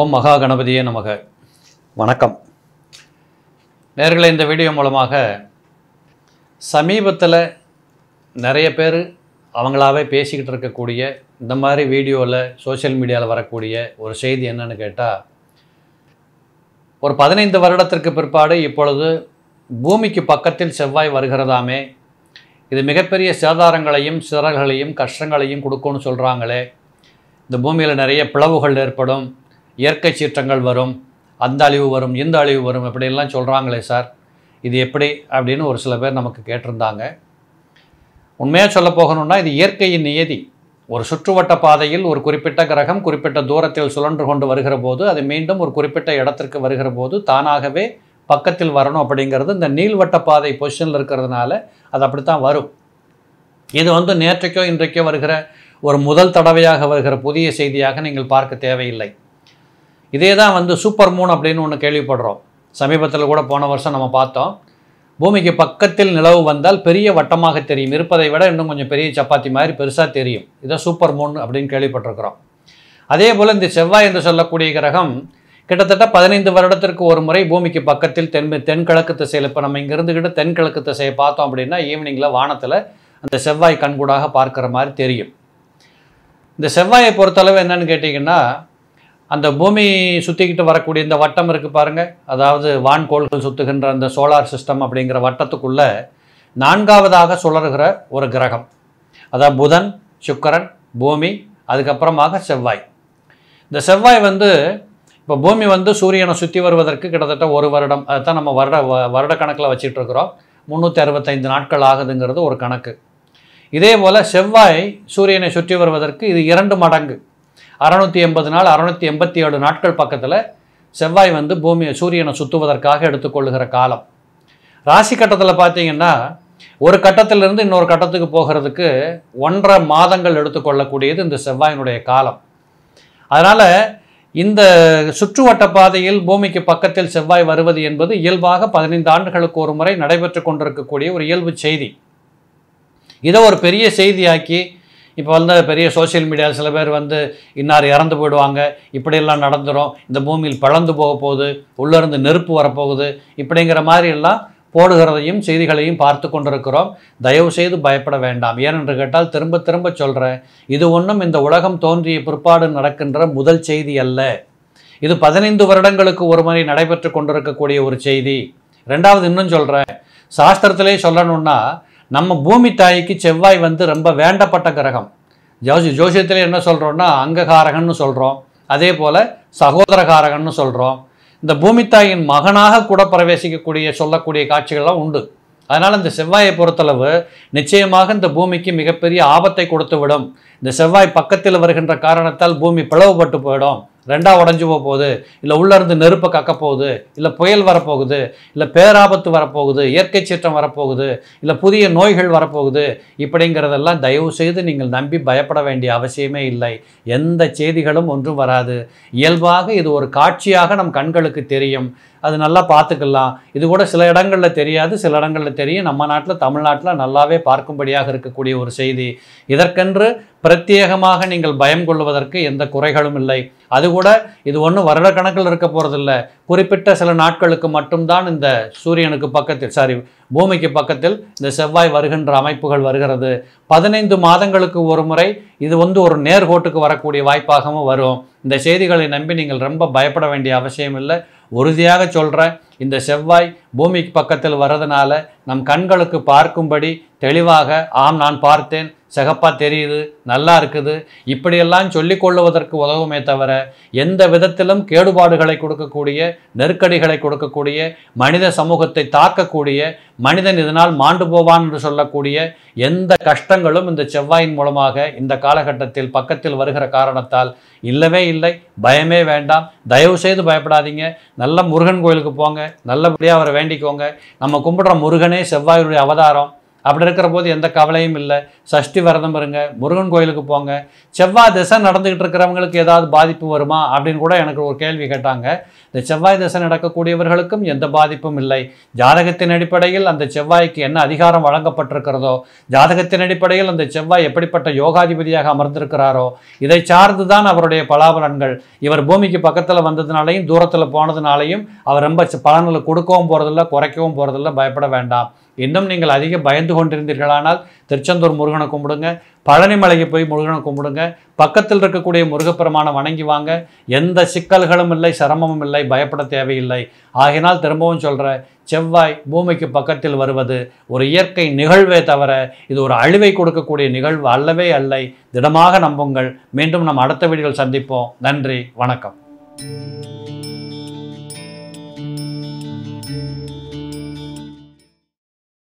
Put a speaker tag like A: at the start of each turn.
A: ஓம் மகா கணபதியே நமக வணக்கம் நேர்களை இந்த வீடியோ மூலமாக சமீபத்தில் நிறைய பேர் அவங்களாவே பேசிக்கிட்டு இருக்கக்கூடிய இந்த மாதிரி வீடியோவில் சோசியல் மீடியாவில் வரக்கூடிய ஒரு செய்தி என்னன்னு கேட்டால் ஒரு பதினைந்து வருடத்திற்கு பிற்பாடு இப்பொழுது பூமிக்கு பக்கத்தில் செவ்வாய் வருகிறதாமே இது மிகப்பெரிய சேதாரங்களையும் சிறல்களையும் கஷ்டங்களையும் கொடுக்கும்னு சொல்கிறாங்களே இந்த பூமியில் நிறைய பிளவுகள் ஏற்படும் இயற்கை சீற்றங்கள் வரும் அந்த அழிவு வரும் இந்த அழிவு வரும் இப்படியெல்லாம் சொல்கிறாங்களே சார் இது எப்படி அப்படின்னு ஒரு சில பேர் நமக்கு கேட்டிருந்தாங்க உண்மையாக சொல்ல போகணும்னா இது இயற்கையின் நியதி ஒரு சுற்றுவட்ட பாதையில் ஒரு குறிப்பிட்ட கிரகம் குறிப்பிட்ட தூரத்தில் சுழன்று கொண்டு வருகிற போது அது மீண்டும் ஒரு குறிப்பிட்ட இடத்திற்கு வருகிற போது தானாகவே பக்கத்தில் வரணும் அப்படிங்கிறது இந்த நீள்வட்ட பாதை பொசிஷனில் இருக்கிறதுனால அது அப்படித்தான் வரும் இது வந்து நேற்றைக்கோ இன்றைக்கோ வருகிற ஒரு முதல் தடவையாக வருகிற புதிய செய்தியாக நீங்கள் பார்க்க தேவையில்லை இதே தான் வந்து சூப்பர் மூன் அப்படின்னு ஒன்று கேள்விப்படுறோம் சமீபத்தில் கூட போன வருஷம் நம்ம பார்த்தோம் பூமிக்கு பக்கத்தில் நிலவு வந்தால் பெரிய வட்டமாக தெரியும் இருப்பதை விட இன்னும் கொஞ்சம் பெரிய சப்பாத்தி மாதிரி பெருசாக தெரியும் இதை சூப்பர் மூன் அப்படின்னு கேள்விப்பட்டிருக்கிறோம் அதே போல் இந்த செவ்வாய் என்று சொல்லக்கூடிய கிரகம் கிட்டத்தட்ட பதினைந்து வருடத்திற்கு ஒரு முறை பூமிக்கு பக்கத்தில் தென் தென்கிழக்கு திசையில் இப்போ நம்ம இங்கே இருந்துக்கிட்டு தென்கிழக்கு திசையை பார்த்தோம் அப்படின்னா ஈவினிங்கில் வானத்தில் அந்த செவ்வாய் கண்கூடாக பார்க்குற மாதிரி தெரியும் இந்த செவ்வாயை பொறுத்தளவு என்னென்னு கேட்டிங்கன்னா அந்த பூமி சுற்றிக்கிட்டு வரக்கூடிய இந்த வட்டம் இருக்குது பாருங்கள் அதாவது வான்கோள்கள் சுற்றுகின்ற அந்த சோலார் சிஸ்டம் அப்படிங்கிற வட்டத்துக்குள்ளே நான்காவதாக சுழறுகிற ஒரு கிரகம் அதாவது புதன் சுக்கரன் பூமி அதுக்கப்புறமாக செவ்வாய் இந்த செவ்வாய் வந்து இப்போ பூமி வந்து சூரியனை சுற்றி வருவதற்கு கிட்டத்தட்ட ஒரு வருடம் அதுதான் நம்ம வருட வருட கணக்கில் வச்சுட்டு இருக்கிறோம் முந்நூற்றி அறுபத்தைந்து நாட்கள் ஆகுதுங்கிறது ஒரு கணக்கு இதே போல் செவ்வாய் சூரியனை சுற்றி வருவதற்கு இது இரண்டு மடங்கு அறநூற்றி எண்பது நாள் அறநூற்றி எண்பத்தி ஏழு நாட்கள் பக்கத்தில் செவ்வாய் வந்து பூமியை சூரியனை சுற்றுவதற்காக எடுத்துக்கொள்ளுகிற காலம் ராசி கட்டத்தில் பார்த்தீங்கன்னா ஒரு கட்டத்திலிருந்து இன்னொரு கட்டத்துக்கு போகிறதுக்கு ஒன்றரை மாதங்கள் எடுத்துக்கொள்ளக்கூடியது இந்த செவ்வாயினுடைய காலம் அதனால் இந்த சுற்றுவட்ட பாதையில் பூமிக்கு பக்கத்தில் செவ்வாய் வருவது என்பது இயல்பாக பதினைந்து ஆண்டுகளுக்கு ஒரு முறை நடைபெற்று கொண்டிருக்கக்கூடிய ஒரு இயல்பு செய்தி இதை ஒரு பெரிய செய்தியாக்கி இப்போ வந்து பெரிய சோசியல் மீடியாவில் சில பேர் வந்து இன்னார் இறந்து போயிடுவாங்க இப்படியெல்லாம் நடந்துடும் இந்த பூமியில் பழந்து போக போகுது உள்ளேருந்து நெருப்பு வரப்போகுது இப்படிங்கிற மாதிரி எல்லாம் போடுகிறதையும் செய்திகளையும் பார்த்து கொண்டிருக்கிறோம் தயவு செய்து பயப்பட வேண்டாம் ஏனென்று கேட்டால் திரும்ப திரும்ப சொல்கிறேன் இது ஒன்றும் இந்த உலகம் தோன்றிய பிற்பாடு நடக்கின்ற முதல் செய்தி அல்ல இது பதினைந்து வருடங்களுக்கு ஒரு முறை நடைபெற்று கொண்டிருக்கக்கூடிய ஒரு செய்தி ரெண்டாவது இன்னும் சொல்கிறேன் சாஸ்திரத்திலே சொல்லணும்னா நம்ம பூமி தாய்க்கு செவ்வாய் வந்து ரொம்ப வேண்டப்பட்ட கிரகம் ஜோசி ஜோசியத்தில் என்ன சொல்கிறோன்னா அங்ககாரகன்னு சொல்கிறோம் அதே போல் சகோதரகாரகன்னு சொல்கிறோம் இந்த பூமித்தாயின் மகனாக கூட பிரவேசிக்கக்கூடிய சொல்லக்கூடிய காட்சிகள்லாம் உண்டு அதனால் இந்த செவ்வாயை பொறுத்தளவு நிச்சயமாக இந்த பூமிக்கு மிகப்பெரிய ஆபத்தை கொடுத்து விடும் இந்த செவ்வாய் பக்கத்தில் வருகின்ற காரணத்தால் பூமி பிளவுபட்டு போயிடும் ரெண்டாக உடஞ்சி போக போகுது இல்லை உள்ளேருந்து நெருப்பை கக்க போகுது இல்லை புயல் வரப்போகுது இல்லை பேராபத்து வரப்போகுது இயற்கை சீற்றம் வரப்போகுது இல்லை புதிய நோய்கள் வரப்போகுது இப்படிங்கிறதெல்லாம் தயவு செய்து நீங்கள் நம்பி பயப்பட வேண்டிய அவசியமே இல்லை எந்த செய்திகளும் ஒன்றும் வராது இயல்பாக இது ஒரு காட்சியாக நம் கண்களுக்கு தெரியும் அது நல்லா பார்த்துக்கலாம் இது கூட சில இடங்களில் தெரியாது சில இடங்களில் தெரியும் நம்ம நாட்டில் தமிழ்நாட்டில் நல்லாவே பார்க்கும்படியாக இருக்கக்கூடிய ஒரு செய்தி இதற்கென்று பிரத்யேகமாக நீங்கள் பயம் கொள்வதற்கு எந்த குறைகளும் இல்லை அது கூட இது ஒன்றும் வருடக்கணக்கில் இருக்க போகிறதில்ல குறிப்பிட்ட சில நாட்களுக்கு மட்டும்தான் இந்த சூரியனுக்கு பக்கத்தில் சாரி பூமிக்கு பக்கத்தில் இந்த செவ்வாய் வருகின்ற அமைப்புகள் வருகிறது பதினைந்து மாதங்களுக்கு ஒரு முறை இது வந்து ஒரு நேர்கோட்டுக்கு வரக்கூடிய வாய்ப்பாகவும் வரும் இந்த செய்திகளை நம்பி நீங்கள் ரொம்ப பயப்பட வேண்டிய அவசியம் இல்லை உறுதியாக சொல்கிறேன் இந்த செவ்வாய் பூமிக்கு பக்கத்தில் வர்றதுனால நம் கண்களுக்கு பார்க்கும்படி தெளிவாக ஆம் நான் பார்த்தேன் சிகப்பாக தெரியுது நல்லா இருக்குது இப்படியெல்லாம் கொள்ளுவதற்கு உதவுமே தவிர எந்த விதத்திலும் கேடுபாடுகளை கொடுக்கக்கூடிய நெருக்கடிகளை கொடுக்கக்கூடிய மனித சமூகத்தை தாக்கக்கூடிய மனிதன் இதனால் மாண்டு போவான் என்று சொல்லக்கூடிய எந்த கஷ்டங்களும் இந்த செவ்வாயின் மூலமாக இந்த காலகட்டத்தில் பக்கத்தில் வருகிற காரணத்தால் இல்லவே இல்லை பயமே வேண்டாம் தயவு செய்து பயப்படாதீங்க நல்ல முருகன் கோயிலுக்கு போங்க நல்லபடியாக அவரை வேண்டிக்கோங்க நம்ம கும்பிடுற முருகனே செவ்வாயுடைய அவதாரம் அப்படி இருக்கிற போது எந்த கவலையும் இல்லை சஷ்டி விரதம் இருங்க முருகன் கோயிலுக்கு போங்க செவ்வாய் திசை நடந்துக்கிட்டு இருக்கிறவங்களுக்கு ஏதாவது பாதிப்பு வருமா அப்படின்னு கூட எனக்கு ஒரு கேள்வி கேட்டாங்க இந்த செவ்வாய் திசை நடக்கக்கூடியவர்களுக்கும் எந்த பாதிப்பும் இல்லை ஜாதகத்தின் அடிப்படையில் அந்த செவ்வாய்க்கு என்ன அதிகாரம் வழங்கப்பட்டிருக்கிறதோ ஜாதகத்தின் அடிப்படையில் அந்த செவ்வாய் எப்படிப்பட்ட யோகாதிபதியாக அமர்ந்திருக்கிறாரோ இதை சார்ந்து தான் அவருடைய பலாபலன்கள் இவர் பூமிக்கு பக்கத்தில் வந்ததுனாலையும் தூரத்தில் போனதுனாலையும் அவர் ரொம்ப பலன்களை கொடுக்கவும் போகிறதில்ல குறைக்கவும் போகிறதில்ல பயப்பட வேண்டாம் இன்னும் நீங்கள் அதிக பயந்து கொண்டிருந்தீர்களானால் திருச்செந்தூர் முருகனை கும்பிடுங்க பழனிமலைக்கு போய் முருகனை கும்பிடுங்க பக்கத்தில் இருக்கக்கூடிய முருகப்பெருமான வணங்கி வாங்க எந்த சிக்கல்களும் இல்லை சிரமமும் இல்லை பயப்பட தேவையில்லை ஆகினால் திரும்பவும் சொல்கிற செவ்வாய் பூமிக்கு பக்கத்தில் வருவது ஒரு இயற்கை நிகழ்வே தவிர இது ஒரு அழிவை கொடுக்கக்கூடிய நிகழ்வு அல்லவே அல்லை திடமாக நம்புங்கள் மீண்டும் நம் அடுத்த வீடுகள் சந்திப்போம் நன்றி வணக்கம்